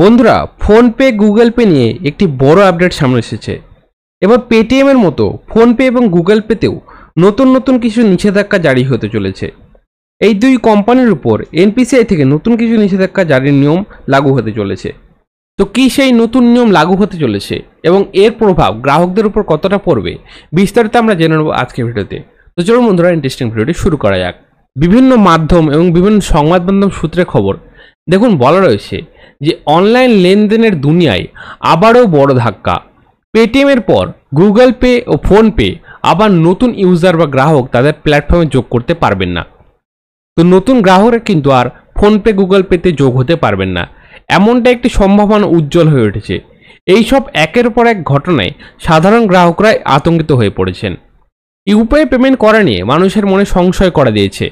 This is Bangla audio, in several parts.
বন্ধুরা ফোনপে গুগল পে নিয়ে একটি বড় আপডেট সামনে এসেছে এবার পেটিএমের মতো ফোনপে এবং গুগল পেতেও নতুন নতুন কিছু নিষেধাজ্ঞা জারি হতে চলেছে এই দুই কোম্পানির উপর এনপিসিআই থেকে নতুন কিছু নিষেধাজ্ঞা জারির নিয়ম লাগু হতে চলেছে তো কি সেই নতুন নিয়ম লাগু হতে চলেছে এবং এর প্রভাব গ্রাহকদের উপর কতটা পড়বে বিস্তারিত আমরা জেনে নেব আজকের ভিডিওতে তো চলুন বন্ধুরা ইন্টারেস্টিং ভিডিওটি শুরু করা যাক বিভিন্ন মাধ্যম এবং বিভিন্ন সংবাদ মাধ্যম সূত্রে খবর দেখুন বলা রয়েছে যে অনলাইন লেনদেনের দুনিয়ায় আবারও বড় ধাক্কা পেটিএমের পর গুগল পে ও ফোনপে আবার নতুন ইউজার বা গ্রাহক তাদের প্ল্যাটফর্মে যোগ করতে পারবেন না তো নতুন গ্রাহকরা কিন্তু আর ফোনপে গুগল পেতে যোগ হতে পারবেন না এমনটা একটি সম্ভাবনা উজ্জ্বল হয়ে উঠেছে এইসব একের পর এক ঘটনায় সাধারণ গ্রাহকরাই আতঙ্কিত হয়ে পড়েছেন ইউপিআই পেমেন্ট করা নিয়ে মানুষের মনে সংশয় করা দিয়েছে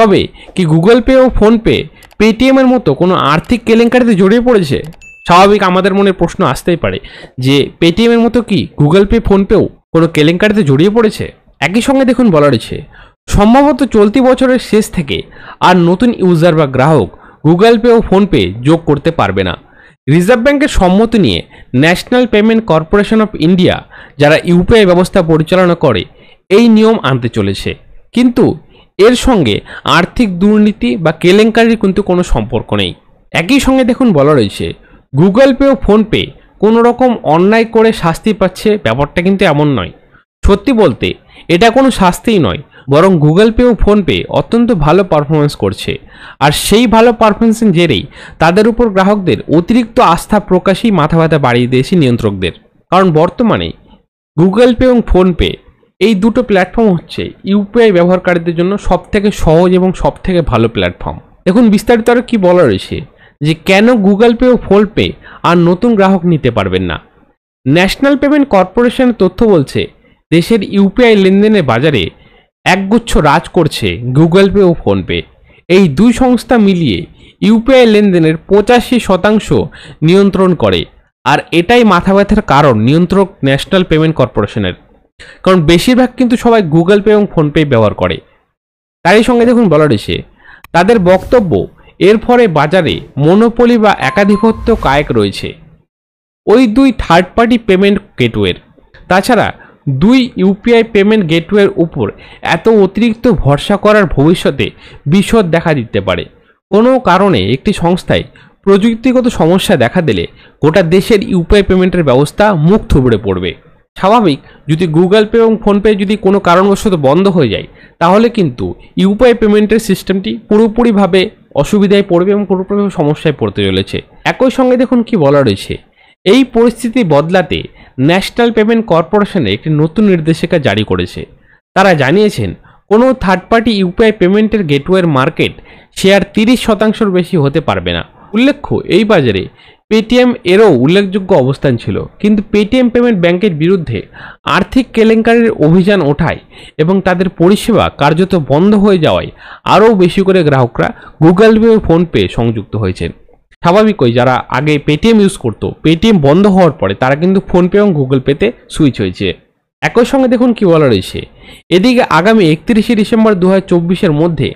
তবে কি গুগল পে ও ফোনপে পেটিএমের মতো কোনো আর্থিক কেলেঙ্কারিতে জড়িয়ে পড়েছে স্বাভাবিক আমাদের মনে প্রশ্ন আসতেই পারে যে পেটিএমের মতো কি গুগল পে ফোনপেও কোনো কেলেঙ্কারিতে জড়িয়ে পড়েছে একই সঙ্গে দেখুন বলা রয়েছে সম্ভবত চলতি বছরের শেষ থেকে আর নতুন ইউজার বা গ্রাহক গুগল পে ও ফোনপে যোগ করতে পারবে না রিজার্ভ ব্যাঙ্কের সম্মতি নিয়ে national payment corporation of India যারা ইউপিআই ব্যবস্থা পরিচালনা করে এই নিয়ম আনতে চলেছে কিন্তু এর সঙ্গে আর্থিক দুর্নীতি বা কেলেঙ্কারির কিন্তু কোনো সম্পর্ক নেই একই সঙ্গে দেখুন বলা রয়েছে গুগল পে ও ফোনপে কোনো রকম অন্যায় করে শাস্তি পাচ্ছে ব্যাপারটা কিন্তু এমন নয় সত্যি বলতে এটা কোনো শাস্তিই নয় বরং গুগল পে ও ফোনপে অত্যন্ত ভালো পারফরমেন্স করছে আর সেই ভালো পারফরমেন্সের জেরেই তাদের উপর গ্রাহকদের অতিরিক্ত আস্থা প্রকাশই মাথা ব্যথা বাড়িয়ে দিয়েছে নিয়ন্ত্রকদের কারণ বর্তমানে গুগল পে এবং ফোনপে এই দুটো প্ল্যাটফর্ম হচ্ছে ইউপিআই ব্যবহারকারীদের জন্য সবথেকে সহজ এবং সবথেকে ভালো প্ল্যাটফর্ম দেখুন বিস্তারিত আরও কী বলা রয়েছে যে কেন গুগল পে ও ফোনপে আর নতুন গ্রাহক নিতে পারবেন না ন্যাশনাল পেমেন্ট কর্পোরেশনের তথ্য বলছে দেশের ইউপিআই লেনদেনের বাজারে একগুচ্ছ রাজ করছে গুগল পে ও ফোনপে এই দুই সংস্থা মিলিয়ে ইউপিআই লেনদেনের পঁচাশি শতাংশ নিয়ন্ত্রণ করে আর এটাই মাথা ব্যথার কারণ নিয়ন্ত্রক ন্যাশনাল পেমেন্ট কর্পোরেশনের কারণ বেশিরভাগ কিন্তু সবাই গুগল পে এবং ফোনপে ব্যবহার করে তারই সঙ্গে দেখুন বলার রয়েছে তাদের বক্তব্য এর ফলে বাজারে মনোপলি বা একাধিপত্য কায়েক রয়েছে ওই দুই থার্ড পার্টি পেমেন্ট গেটওয়ের তাছাড়া দুই ইউপিআই পেমেন্ট গেটওয়ের উপর এত অতিরিক্ত ভরসা করার ভবিষ্যতে বিশদ দেখা দিতে পারে কোনো কারণে একটি সংস্থায় প্রযুক্তিগত সমস্যা দেখা দিলে গোটা দেশের ইউপিআই পেমেন্টের ব্যবস্থা মুখ থুবড়ে পড়বে স্বাভাবিক যদি গুগল পে এবং ফোনপে যদি কোনো কারণবশত বন্ধ হয়ে যায় তাহলে কিন্তু ইউপিআই পেমেন্টের সিস্টেমটি পুরোপুরিভাবে অসুবিধায় পড়বে এবং পুরোপুরিভাবে সমস্যায় পড়তে চলেছে একই সঙ্গে দেখুন কি বলা রয়েছে এই পরিস্থিতি বদলাতে ন্যাশনাল পেমেন্ট কর্পোরেশনে একটি নতুন নির্দেশিকা জারি করেছে তারা জানিয়েছেন কোনো থার্ড পার্টি ইউপিআই পেমেন্টের গেটওয়ের মার্কেট শেয়ার তিরিশ শতাংশের বেশি হতে পারবে না উল্লেখ্য এই বাজারে পেটিএম এরও উল্লেখযোগ্য অবস্থান ছিল কিন্তু পেটিএম পেমেন্ট ব্যাংকের বিরুদ্ধে আর্থিক কেলেঙ্কারির অভিযান ওঠায় এবং তাদের পরিষেবা কার্যত বন্ধ হয়ে যাওয়ায় আরও বেশি করে গ্রাহকরা গুগল পে ও ফোনপে সংযুক্ত হয়েছেন স্বাভাবিকই যারা আগে পেটিএম ইউজ করতো পেটিএম বন্ধ হওয়ার পরে তারা কিন্তু ফোনপে এবং গুগল পেতে সুইচ হয়েছে একই সঙ্গে দেখুন কী বলা রয়েছে এদিকে আগামী একত্রিশে ডিসেম্বর দু হাজার মধ্যে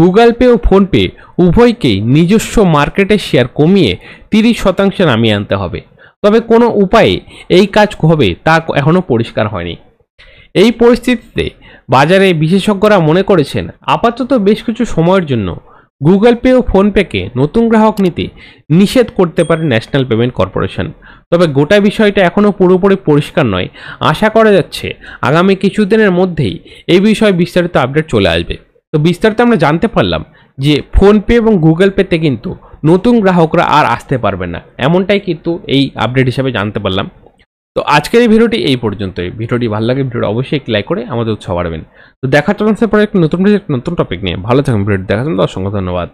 গুগল পে ও ফোনপে উভয়কেই নিজস্ব মার্কেটের শেয়ার কমিয়ে তিরিশ শতাংশে নামিয়ে আনতে হবে তবে কোনো উপায়ে এই কাজ হবে তা এখনও পরিষ্কার হয়নি এই পরিস্থিতিতে বাজারে বিশেষজ্ঞরা মনে করেছেন আপাতত বেশ কিছু সময়ের জন্য গুগল পে ও ফোনপেকে নতুন গ্রাহক নিতে নিষেধ করতে পারে ন্যাশনাল পেমেন্ট কর্পোরেশন তবে গোটা বিষয়টা এখনও পুরোপুরি পরিষ্কার নয় আশা করা যাচ্ছে আগামী কিছুদিনের মধ্যেই এই বিষয়ে বিস্তারিত আপডেট চলে আসবে তো বিস্তারিত আমরা জানতে পারলাম যে ফোনপে এবং গুগল পেতে কিন্তু নতুন গ্রাহকরা আর আসতে পারবে না এমনটাই কিন্তু এই আপডেট হিসাবে জানতে পারলাম তো আজকের এই ভিডিওটি এই পর্যন্তই ভিডিওটি ভালো লাগে ভিডিওটি অবশ্যই লাইক করে আমাদের উৎসাহ বাড়বেন তো দেখা চলছে পরে একটি নতুন নতুন টপিক নিয়ে ভালো থাকুন ভিডিওটি দেখার জন্য অসংখ্য ধন্যবাদ